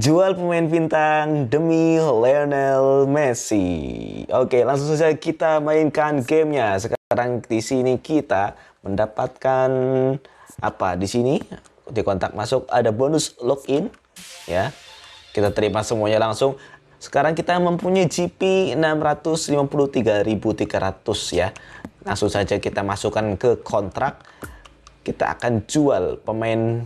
jual pemain bintang demi Lionel Messi. Oke, langsung saja kita mainkan gamenya. Sekarang di sini kita mendapatkan apa? Di sini di kontak masuk ada bonus login ya. Kita terima semuanya langsung. Sekarang kita mempunyai GP 653.300 ya. Langsung saja kita masukkan ke kontrak. Kita akan jual pemain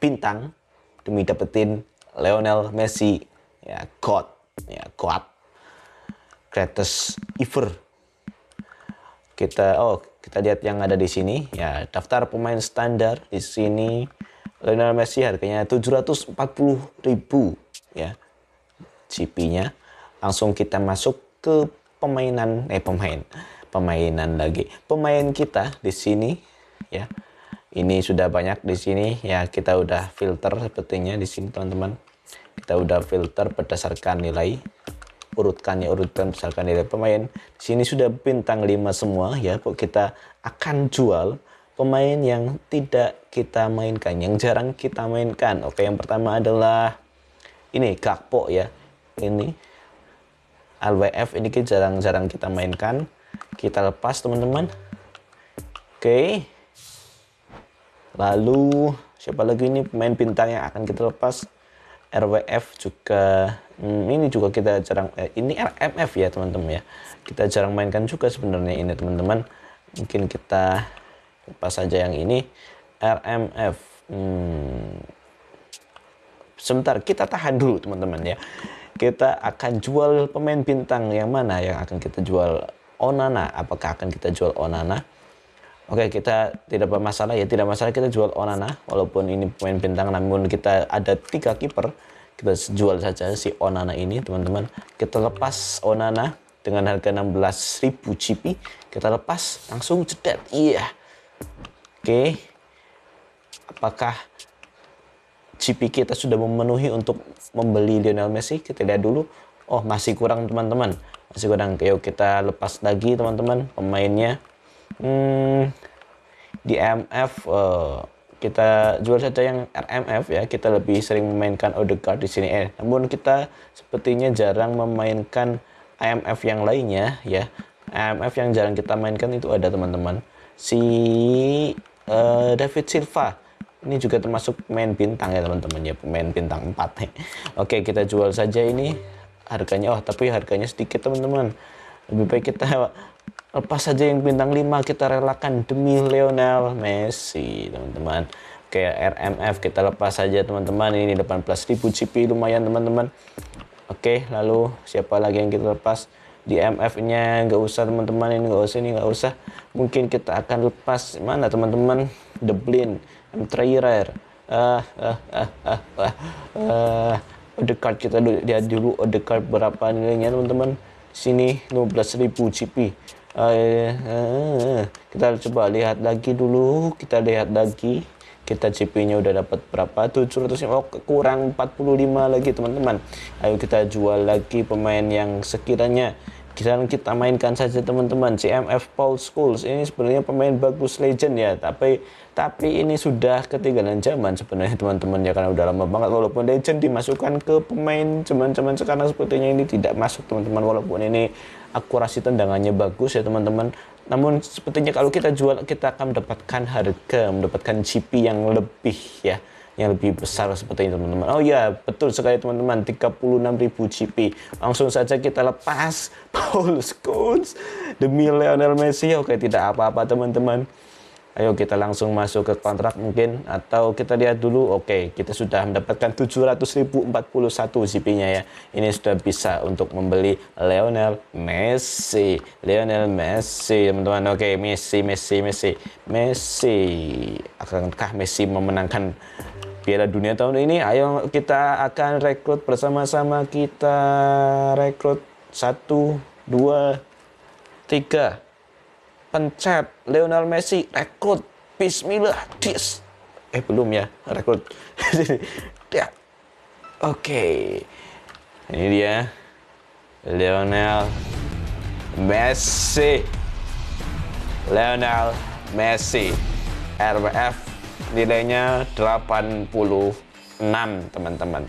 bintang demi dapetin Lionel Messi, ya God, ya God, greatest ever. Kita oh kita lihat yang ada di sini ya daftar pemain standar di sini Lionel Messi harganya 740.000 ribu ya cp nya Langsung kita masuk ke pemainan eh pemain pemainan lagi pemain kita di sini ya ini sudah banyak di sini ya kita udah filter sepertinya di sini teman-teman kita udah filter berdasarkan nilai urutkan ya urutkan misalkan nilai pemain sini sudah bintang 5 semua ya kita akan jual pemain yang tidak kita mainkan yang jarang kita mainkan oke yang pertama adalah ini Gakpo ya ini LWF ini kita jarang-jarang kita mainkan kita lepas teman-teman oke lalu siapa lagi ini pemain bintang yang akan kita lepas RWF juga hmm, ini juga kita jarang eh, ini RMF ya teman-teman ya kita jarang mainkan juga sebenarnya ini teman-teman mungkin kita pas saja yang ini RMF hmm. sebentar kita tahan dulu teman-teman ya kita akan jual pemain bintang yang mana yang akan kita jual Onana apakah akan kita jual Onana Oke, okay, kita tidak bermasalah ya, tidak masalah kita jual Onana walaupun ini pemain bintang namun kita ada tiga kiper. Kita jual saja si Onana ini, teman-teman. Kita lepas Onana dengan harga 16.000 GP. Kita lepas langsung cedet. Iya. Yeah. Oke. Okay. Apakah GP kita sudah memenuhi untuk membeli Lionel Messi? Kita lihat dulu. Oh, masih kurang, teman-teman. Masih kurang. Yuk kita lepas lagi, teman-teman, pemainnya hmm, di MF uh, eh, kita jual saja yang RMF ya kita lebih sering memainkan Odegaard di sini eh namun kita sepertinya jarang memainkan IMF yang lainnya ya IMF yang jarang kita mainkan itu ada teman-teman si uh, David Silva ini juga termasuk main bintang ya teman-teman ya pemain bintang 4 ya. oke kita jual saja ini harganya oh tapi harganya sedikit teman-teman lebih baik kita lepas saja yang bintang 5 kita relakan demi Lionel Messi teman-teman kayak RMF kita lepas saja teman-teman ini depan plus ribu CP lumayan teman-teman oke lalu siapa lagi yang kita lepas di MF nya nggak usah teman-teman ini nggak usah ini nggak usah mungkin kita akan lepas mana teman-teman The Blind M Trayer uh, uh, kita lihat dulu dekat berapa nilainya teman-teman sini 15.000 CP Ah, ah. kita coba lihat lagi dulu kita lihat lagi kita CP nya udah dapat berapa 700 oh, kurang 45 lagi teman-teman ayo kita jual lagi pemain yang sekiranya sekarang kita mainkan saja teman-teman CMF Paul Schools ini sebenarnya pemain bagus legend ya tapi tapi ini sudah ketinggalan zaman sebenarnya teman-teman ya karena udah lama banget walaupun legend dimasukkan ke pemain cuman-cuman sekarang sepertinya ini tidak masuk teman-teman walaupun ini akurasi tendangannya bagus ya teman-teman. Namun sepertinya kalau kita jual kita akan mendapatkan harga, mendapatkan GP yang lebih ya yang lebih besar seperti ini teman-teman. Oh ya, betul sekali teman-teman, 36.000 GP. Langsung saja kita lepas Paul Scholes demi Lionel Messi. Oke, tidak apa-apa teman-teman ayo kita langsung masuk ke kontrak mungkin atau kita lihat dulu oke okay, kita sudah mendapatkan 700.041 zp nya ya ini sudah bisa untuk membeli Lionel Messi Lionel Messi teman-teman oke okay, Messi Messi Messi Messi akankah Messi memenangkan Piala Dunia tahun ini ayo kita akan rekrut bersama-sama kita rekrut satu dua tiga pencet Lionel Messi rekrut Bismillah dis eh belum ya rekrut ya oke okay. ini dia Lionel Messi Lionel Messi RWF nilainya 86 teman-teman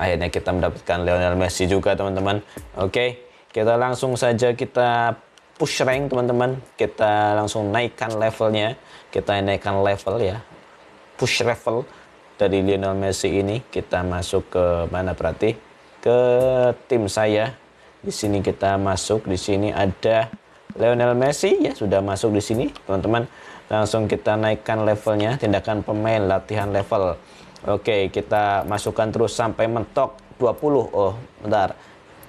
akhirnya kita mendapatkan Lionel Messi juga teman-teman oke okay. kita langsung saja kita push rank teman-teman kita langsung naikkan levelnya kita naikkan level ya push level dari Lionel Messi ini kita masuk ke mana berarti ke tim saya di sini kita masuk di sini ada Lionel Messi ya sudah masuk di sini teman-teman langsung kita naikkan levelnya tindakan pemain latihan level Oke kita masukkan terus sampai mentok 20 oh bentar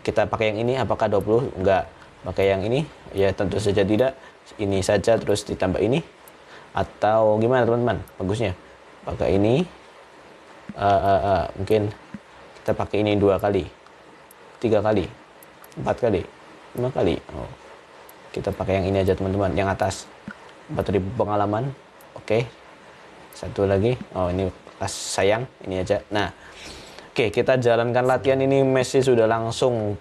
kita pakai yang ini apakah 20 enggak pakai yang ini ya tentu saja tidak ini saja terus ditambah ini atau gimana teman-teman bagusnya pakai ini uh, uh, uh, mungkin kita pakai ini dua kali tiga kali empat kali lima kali oh. kita pakai yang ini aja teman-teman yang atas 4000 pengalaman oke okay. satu lagi oh ini pas sayang ini aja nah oke okay, kita jalankan latihan ini Messi sudah langsung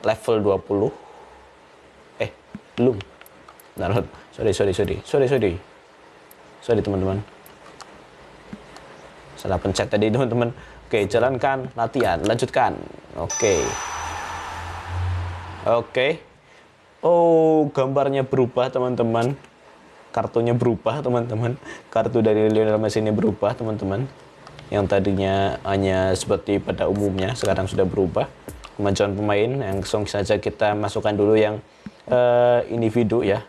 level 20 belum download sorry sorry sorry sorry sorry sorry teman-teman salah pencet tadi teman-teman oke jalankan latihan lanjutkan oke oke oh gambarnya berubah teman-teman kartunya berubah teman-teman kartu dari Lionel Messi ini berubah teman-teman yang tadinya hanya seperti pada umumnya sekarang sudah berubah kemajuan pemain Yang langsung saja kita masukkan dulu yang Eh, individu ya.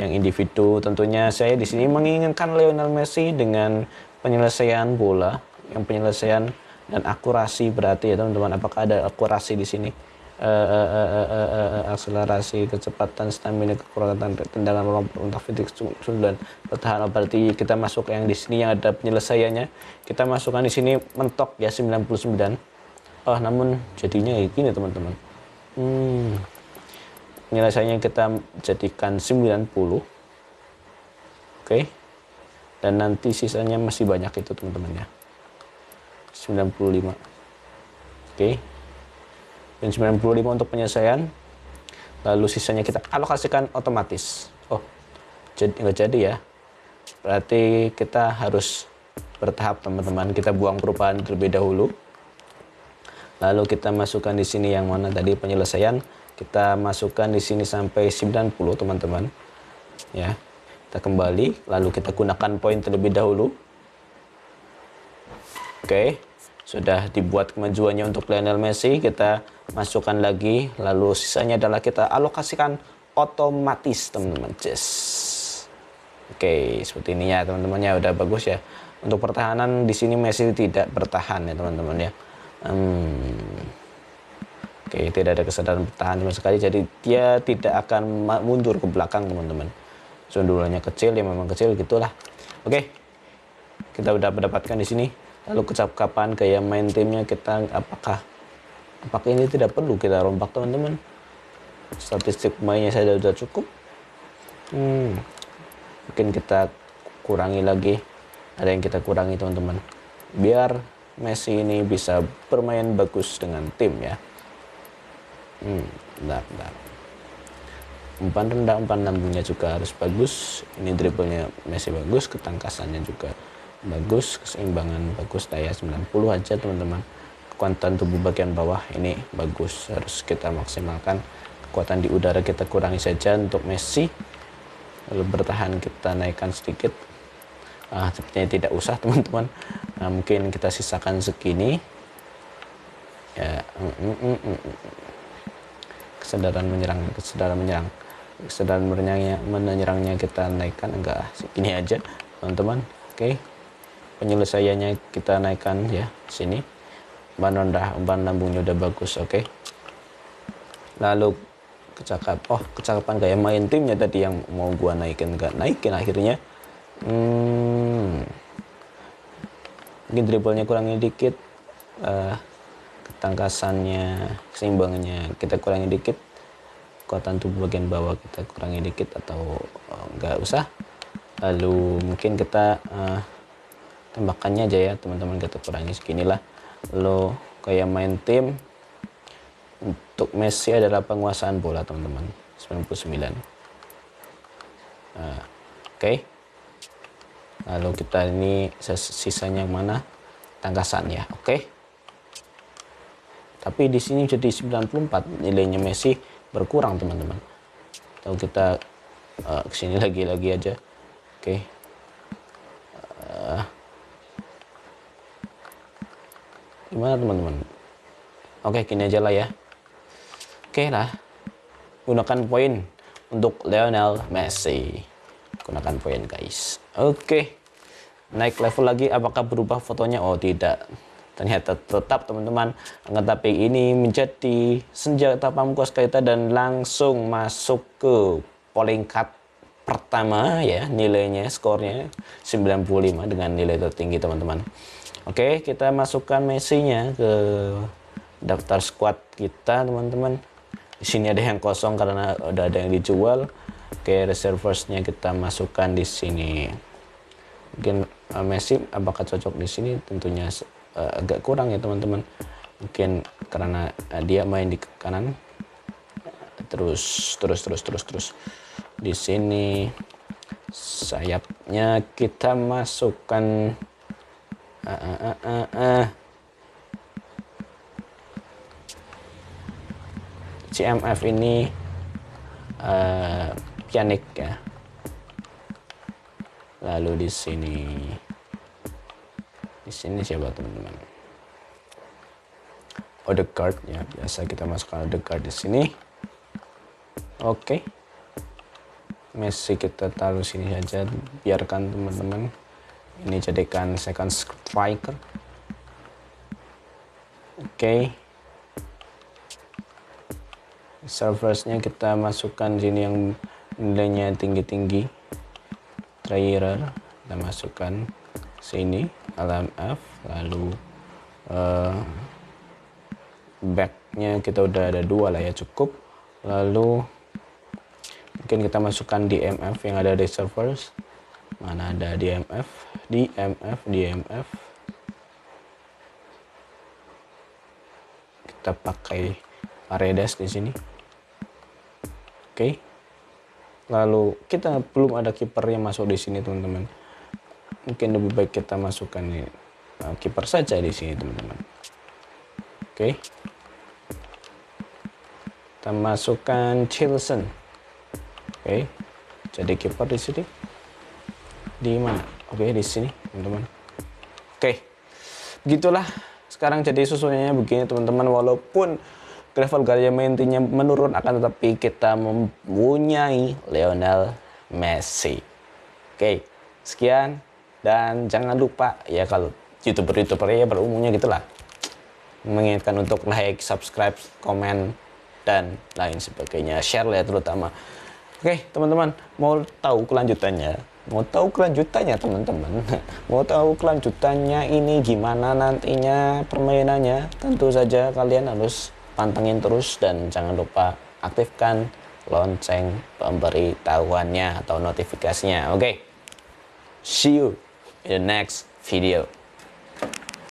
Yang individu tentunya saya di sini menginginkan Lionel Messi dengan penyelesaian bola, yang penyelesaian dan akurasi berarti ya teman-teman apakah ada akurasi di sini? Uh, uh, uh, uh, uh, uh, uh, akselerasi, kecepatan, stamina, kekuatan tendangan ruang untuk fitik dan pertahanan berarti kita masuk yang di sini yang ada penyelesaiannya. Kita masukkan di sini mentok ya 99. Oh, namun jadinya kayak gini teman-teman. Hmm penyelesaiannya kita jadikan 90 oke okay. dan nanti sisanya masih banyak itu teman-teman ya 95 oke okay. dan 95 untuk penyelesaian lalu sisanya kita alokasikan otomatis oh jadi nggak jadi ya berarti kita harus bertahap teman-teman kita buang perubahan terlebih dahulu lalu kita masukkan di sini yang mana tadi penyelesaian kita masukkan di sini sampai 90 teman-teman ya kita kembali lalu kita gunakan poin terlebih dahulu oke sudah dibuat kemajuannya untuk Lionel Messi kita masukkan lagi lalu sisanya adalah kita alokasikan otomatis teman-teman yes oke seperti ini ya teman-teman ya udah bagus ya untuk pertahanan di sini Messi tidak bertahan ya teman-teman ya hmm, Oke, okay, tidak ada kesadaran bertahan sama sekali. Jadi dia tidak akan mundur ke belakang, teman-teman. Sundulannya kecil, ya memang kecil gitulah. Oke. Okay. Kita sudah mendapatkan di sini. Lalu kecakapan gaya main timnya kita apakah apakah ini tidak perlu kita rombak, teman-teman? Statistik mainnya saya sudah cukup. Hmm. Mungkin kita kurangi lagi. Ada yang kita kurangi, teman-teman. Biar Messi ini bisa bermain bagus dengan tim ya hmm, bentar, bentar. umpan rendah umpan lambungnya juga harus bagus ini dribblenya masih bagus ketangkasannya juga bagus keseimbangan bagus daya 90 aja teman-teman kekuatan tubuh bagian bawah ini bagus harus kita maksimalkan kekuatan di udara kita kurangi saja untuk Messi lalu bertahan kita naikkan sedikit ah sepertinya tidak usah teman-teman nah, mungkin kita sisakan segini ya mm, mm, mm, mm. mm kesadaran menyerang kesadaran menyerang kesadaran menyerangnya menyerangnya kita naikkan enggak segini aja teman-teman oke penyelesaiannya kita naikkan ya sini ban rendah ban lambungnya udah bagus oke lalu kecakap oh kecakapan kayak main timnya tadi yang mau gua naikin enggak naikin akhirnya hmm, mungkin dribblenya kurangnya dikit uh, tangkasannya keseimbangannya kita kurangi dikit kekuatan tubuh bagian bawah kita kurangi dikit atau eh, nggak uh, usah lalu mungkin kita uh, eh, tembakannya aja ya teman-teman kita kurangi segini lah lo kayak main tim untuk Messi adalah penguasaan bola teman-teman 99 uh, eh, oke okay. lalu kita ini sisanya yang mana tangkasan ya oke okay. Tapi di sini jadi 94 nilainya Messi berkurang teman-teman. Tahu kita uh, kesini lagi-lagi aja. Oke. Okay. Uh, eh. gimana teman-teman? Oke, okay, gini aja lah ya. Oke okay lah. Gunakan poin untuk Lionel Messi. Gunakan poin guys. Oke. Okay naik level lagi apakah berubah fotonya oh tidak Ternyata tetap teman-teman ngetapi ini menjadi senjata pamungkas kita dan langsung masuk ke polingkat pertama ya nilainya skornya 95 dengan nilai tertinggi teman-teman. Oke, kita masukkan messi ke daftar squad kita teman-teman. Di sini ada yang kosong karena udah ada yang dijual. Oke, reservesnya kita masukkan di sini. Mungkin eh, Messi apakah cocok di sini? Tentunya uh, agak kurang ya teman-teman mungkin karena uh, dia main di kanan terus terus terus terus terus di sini sayapnya kita masukkan uh, eh, uh, uh, uh, uh. CMF ini uh, pianik ya lalu di sini di sini siapa teman-teman oh, card ya biasa kita masukkan order card di sini oke okay. Messi kita taruh sini saja biarkan teman-teman ini jadikan second striker oke okay. serversnya kita masukkan sini yang nilainya tinggi-tinggi trailer kita masukkan sini LMF lalu uh, backnya kita udah ada dua lah ya cukup lalu mungkin kita masukkan DMF yang ada di servers mana ada DMF DMF DMF kita pakai Paredes di sini oke okay. lalu kita belum ada kiper yang masuk di sini teman-teman mungkin lebih baik kita masukkan nih eh, uh, kiper saja di sini teman-teman oke okay. kita masukkan Chilson oke okay. jadi kiper di sini di mana oke okay, di sini teman-teman oke okay. begitulah sekarang jadi susunannya begini teman-teman walaupun Gravel Garcia maintinya menurun akan tetapi kita mempunyai Lionel Messi. Oke, sekian dan jangan lupa ya kalau youtuber-youtuber ya pada gitulah mengingatkan untuk like, subscribe, komen dan lain sebagainya share ya terutama oke teman-teman mau tahu kelanjutannya mau tahu kelanjutannya teman-teman mau tahu kelanjutannya ini gimana nantinya permainannya tentu saja kalian harus pantengin terus dan jangan lupa aktifkan lonceng pemberitahuannya atau notifikasinya oke okay. see you in the next video.